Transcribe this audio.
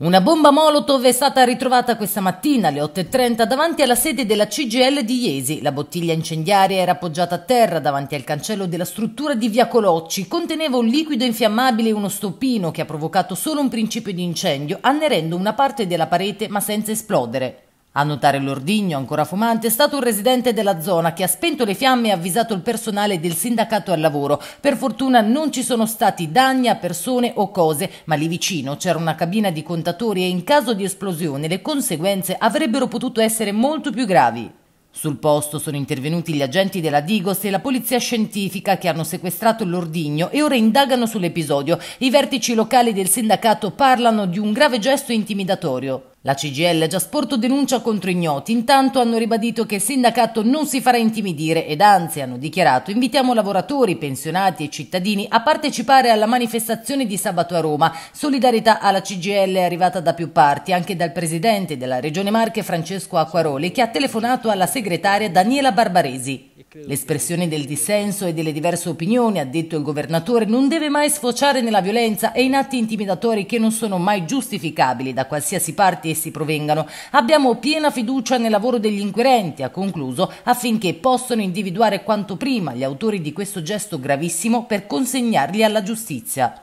Una bomba Molotov è stata ritrovata questa mattina alle 8.30 davanti alla sede della CGL di Iesi. La bottiglia incendiaria era appoggiata a terra davanti al cancello della struttura di Via Colocci. Conteneva un liquido infiammabile e uno stoppino che ha provocato solo un principio di incendio, annerendo una parte della parete ma senza esplodere. A notare l'ordigno ancora fumante è stato un residente della zona che ha spento le fiamme e avvisato il personale del sindacato al lavoro. Per fortuna non ci sono stati danni a persone o cose, ma lì vicino c'era una cabina di contatori e in caso di esplosione le conseguenze avrebbero potuto essere molto più gravi. Sul posto sono intervenuti gli agenti della Digos e la polizia scientifica che hanno sequestrato l'ordigno e ora indagano sull'episodio. I vertici locali del sindacato parlano di un grave gesto intimidatorio. La CGL già sporto denuncia contro ignoti, intanto hanno ribadito che il sindacato non si farà intimidire ed anzi hanno dichiarato invitiamo lavoratori, pensionati e cittadini a partecipare alla manifestazione di sabato a Roma. Solidarietà alla CGL è arrivata da più parti, anche dal presidente della Regione Marche Francesco Acquaroli che ha telefonato alla segretaria Daniela Barbaresi. L'espressione del dissenso e delle diverse opinioni, ha detto il governatore, non deve mai sfociare nella violenza e in atti intimidatori che non sono mai giustificabili da qualsiasi parte essi provengano. Abbiamo piena fiducia nel lavoro degli inquirenti, ha concluso, affinché possano individuare quanto prima gli autori di questo gesto gravissimo per consegnarli alla giustizia.